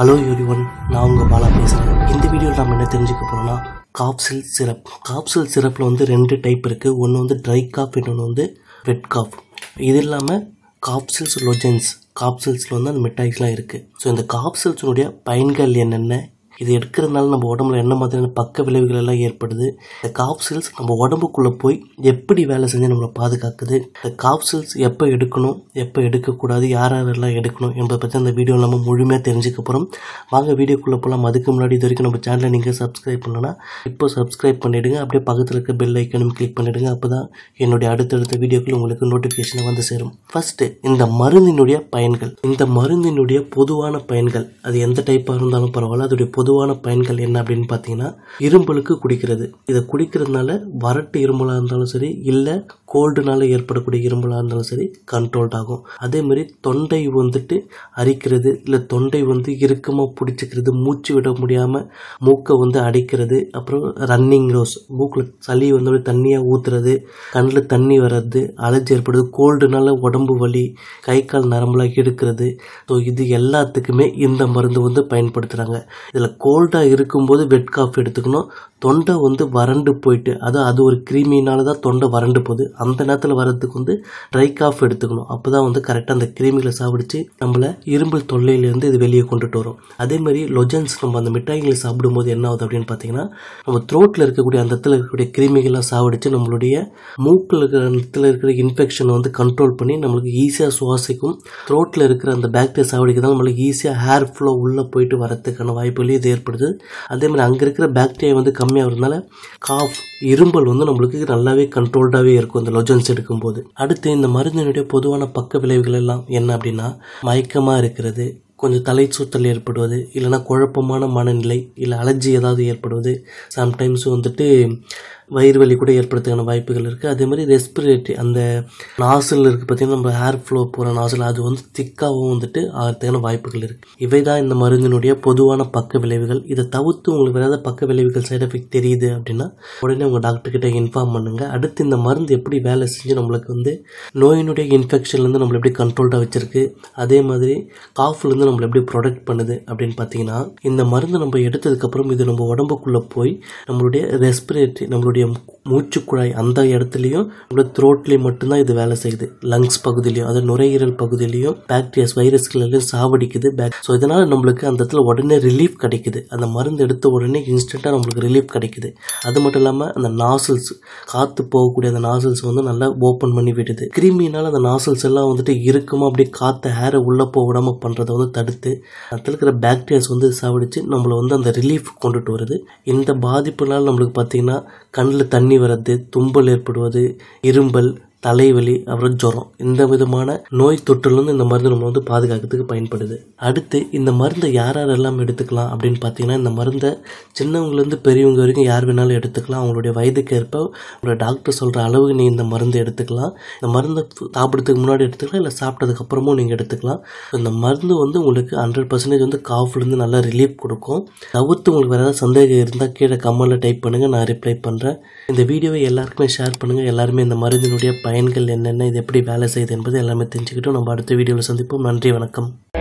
hello everyone நான் உங்கள் பாலா பேசுகிறேன் இந்த வீடியோவில் நம்ம என்ன தெரிஞ்சுக்க போகிறோம்னா காப்சில் சிரப் காப்சில் சிரப்பில் வந்து ரெண்டு டைப் இருக்குது ஒன்று வந்து ட்ரை காப் இன்னொன்று வந்து ரெட் காப் இது இல்லாமல் காப்சில்ஸ் லொஜன்ஸ் காப்சில்ஸில் வந்து அந்த மிட்டாய்ஸ்லாம் இருக்குது ஸோ இந்த காப்சில்ஸினுடைய பயன்கள் என்னென்ன இது எடுக்கிறதுனால நம்ம உடம்புல என்ன மாதிரியான பக்க விளைவுகள் எல்லாம் ஏற்படுது இந்த காப்சில்ஸ் நம்ம உடம்புக்குள்ளே போய் எப்படி வேலை செஞ்சு நம்மளை பாதுகாக்குது இந்த காப்சில்ஸ் எப்போ எடுக்கணும் எப்போ எடுக்கக்கூடாது யார் யாரெல்லாம் எடுக்கணும் என்பதை பற்றி அந்த வீடியோ நம்ம முழுமையாக தெரிஞ்சுக்க போகிறோம் வாங்க வீடியோக்குள்ளே போகலாம் அதுக்கு முன்னாடி இது வரைக்கும் நம்ம சேனலை நீங்கள் சப்ஸ்கிரைப் பண்ணலன்னா இப்போ சப்ஸ்கிரைப் பண்ணிவிடுங்க அப்படியே பக்கத்தில் இருக்க பெல் ஐக்கனும் கிளிக் பண்ணிவிடுங்க அப்போ தான் என்னுடைய அடுத்தடுத்த வீடியோக்கள் உங்களுக்கு நோட்டிஃபிகேஷனை வந்து சேரும் ஃபஸ்ட்டு இந்த மருந்தினுடைய பயன்கள் இந்த மருந்தினுடைய பொதுவான பயன்கள் அது எந்த டைப்பாக இருந்தாலும் பரவாயில்ல அதோடைய பொதுவான பயன்கள் என்ன அப்படின்னு பார்த்தீங்கன்னா இரும்பலுக்கு குடிக்கிறது இதை குடிக்கிறதுனால வறட்டு இரும்பலாக இருந்தாலும் சரி இல்லை கோல்டுனால ஏற்படக்கூடிய இரும்பலாக இருந்தாலும் சரி கண்ட்ரோல்ட் ஆகும் மாதிரி தொண்டை வந்துட்டு அரிக்கிறது இல்லை தொண்டை வந்து இறுக்கமாக பிடிச்சிக்கிறது மூச்சு விட முடியாமல் மூக்கை வந்து அடைக்கிறது அப்புறம் ரன்னிங் ரோஸ் மூக்கில் சளி வந்து தண்ணியாக ஊற்றுறது கண்ணில் தண்ணி வர்றது அலர்ஜி ஏற்படுது கோல்டுனால உடம்பு வலி கை கால் நரம்பலாக எடுக்கிறது ஸோ இது எல்லாத்துக்குமே இந்த மருந்து வந்து பயன்படுத்துகிறாங்க இதில் கோல்டாக இருக்கும்போது வெட் காஃப் எடுத்துக்கணும் தொண்டை வந்து வறண்டு போயிட்டு அதாவது அது ஒரு கிருமினால தான் தொண்டை வறண்டு போகுது அந்த நேரத்தில் வர்றதுக்கு வந்து ட்ரை காஃப் எடுத்துக்கணும் அப்போ தான் வந்து கரெக்டாக அந்த கிருமிகளை சாப்பிடுச்சு நம்மளை இரும்பு தொல்லையிலேருந்து இது வெளியே கொண்டுட்டு வரும் மாதிரி லொஜன்ஸ் நம்ம அந்த மிட்டாய்களை சாப்பிடும்போது என்ன ஆகுது அப்படின்னு பார்த்தீங்கன்னா நம்ம த்ரோட்டில் இருக்கக்கூடிய அந்த இடத்துல இருக்கக்கூடிய கிருமிகள்லாம் சாப்பிடுச்சு நம்மளுடைய மூக்கில் இருக்கிற இடத்துல இருக்கிற இன்ஃபெக்ஷனை வந்து கண்ட்ரோல் பண்ணி நம்மளுக்கு ஈஸியாக சுவாசிக்கும் த்ரோட்டில் இருக்கிற அந்த பாக்டீரியா சாவடிக்கிறதால நம்மளுக்கு ஈஸியாக ஹேர் ஃப்ளோ உள்ளே போயிட்டு வரத்துக்கான வாய்ப்புகளையும் இது ஏற்படுது அதேமாதிரி அங்கே இருக்கிற பேக்டீரியா வந்து கம்மியாகிறதுனால காஃப் இரும்பல் வந்து நம்மளுக்கு நல்லாவே கண்ட்ரோல்டாகவே இருக்கும் அந்த லொஜன்ஸ் எடுக்கும்போது அடுத்து இந்த மருந்தினுடைய பொதுவான பக்க விளைவுகள் எல்லாம் என்ன அப்படின்னா மயக்கமாக இருக்கிறது கொஞ்சம் தலை சுத்தல் ஏற்படுவது இல்லைனா குழப்பமான மனநிலை இல்லை அலர்ஜி ஏதாவது ஏற்படுவது சம்டைம்ஸ் வந்துட்டு வயிறு வலி கூட ஏற்படுறதுக்கான வாய்ப்புகள் இருக்குது அதே மாதிரி ரெஸ்பிரேட்டரி அந்த நாசில் இருக்குது பார்த்திங்கன்னா நம்ம ஏர் ஃப்ளோ போகிற நாசில் அது வந்து திக்காகவும் வந்துட்டு ஆகிறதுக்கான வாய்ப்புகள் இருக்குது இவை தான் இந்த மருந்தினுடைய பொதுவான பக்க விளைவுகள் இதை தவிர்த்து உங்களுக்கு வேறு பக்க விளைவுகள் சைட் எஃபெக்ட் தெரியுது அப்படின்னா உடனே உங்கள் டாக்டர்கிட்ட இன்ஃபார்ம் பண்ணுங்கள் அடுத்து இந்த மருந்து எப்படி வேலை செஞ்சு நம்மளுக்கு வந்து நோயினுடைய இன்ஃபெக்ஷன்லேருந்து நம்மளை எப்படி கண்ட்ரோல்டாக வச்சுருக்கு அதே மாதிரி காஃப்லேருந்து நம்மளை எப்படி ப்ரொடெக்ட் பண்ணுது அப்படின்னு பார்த்தீங்கன்னா இந்த மருந்து நம்ம எடுத்ததுக்கப்புறம் இது நம்ம உடம்புக்குள்ளே போய் நம்மளுடைய ரெஸ்பிரேட்டரி நம்மளுடைய நம்மளுடைய மூச்சுக்குழாய் அந்த இடத்துலையும் நம்மளோட த்ரோட்லேயும் மட்டும்தான் இது வேலை செய்யுது லங்ஸ் பகுதியிலையும் அதாவது நுரையீரல் பகுதியிலையும் பாக்டீரியாஸ் வைரஸ்களெல்லாம் சாவடிக்குது பேக் ஸோ இதனால் நம்மளுக்கு அந்த இடத்துல உடனே ரிலீஃப் கிடைக்குது அந்த மருந்து எடுத்த உடனே இன்ஸ்டண்ட்டாக நம்மளுக்கு ரிலீஃப் கிடைக்குது அது மட்டும் இல்லாமல் அந்த நாசல்ஸ் காற்று போகக்கூடிய அந்த நாசல்ஸ் வந்து நல்லா ஓப்பன் பண்ணி விடுது கிருமினால் அந்த நாசல்ஸ் எல்லாம் வந்துட்டு இருக்குமா அப்படியே காற்று ஹேரை உள்ளே போக விடாமல் பண்ணுறதை வந்து தடுத்து அதில் இருக்கிற பாக்டீரியாஸ் வந்து சாவடித்து நம்மளை வந்து அந்த ரிலீஃப் கொண்டுட்டு வருது இந்த பாதிப்புனால நம்மளுக்கு பார்த்தீங்கன்னா கண்ணில் தண்ணி வர்றது தும்பல் ஏற்படுவது இரும்பல் தலைவலி அப்புறம் ஜுரம் இந்த விதமான நோய் தொற்றுலேருந்து இந்த மருந்து நம்ம வந்து பாதுகாக்கிறதுக்கு பயன்படுது அடுத்து இந்த மருந்தை யார் யாரெல்லாம் எடுத்துக்கலாம் அப்படின்னு பார்த்தீங்கன்னா இந்த மருந்தை சின்னவங்கலேருந்து பெரியவங்க வரைக்கும் யார் வேணாலும் எடுத்துக்கலாம் அவங்களுடைய வயதுக்கு ஏற்ப ஒரு டாக்டர் சொல்கிற அளவுக்கு நீ இந்த மருந்து எடுத்துக்கலாம் இந்த மருந்தை சாப்பிட்றதுக்கு முன்னாடி எடுத்துக்கலாம் இல்லை சாப்பிட்டதுக்கு அப்புறமும் நீங்கள் எடுத்துக்கலாம் இந்த மருந்து வந்து உங்களுக்கு ஹண்ட்ரட் பர்சன்டேஜ் வந்து காஃப்லேருந்து நல்லா ரிலீஃப் கொடுக்கும் தவிர்த்து உங்களுக்கு வேறு ஏதாவது சந்தேகம் இருந்தால் கீழே கமெண்ட்டில் டைப் பண்ணுங்கள் நான் ரிப்ளை பண்ணுறேன் இந்த வீடியோவை எல்லாருக்குமே ஷேர் பண்ணுங்கள் எல்லாருமே இந்த மருந்தினுடைய ப பயன்கள் என்னென்ன இது எப்படி வேலை செய்யுது என்பது எல்லாமே தெரிஞ்சுக்கிட்டு நம்ம அடுத்த வீடியோவில் சந்திப்போம் நன்றி வணக்கம்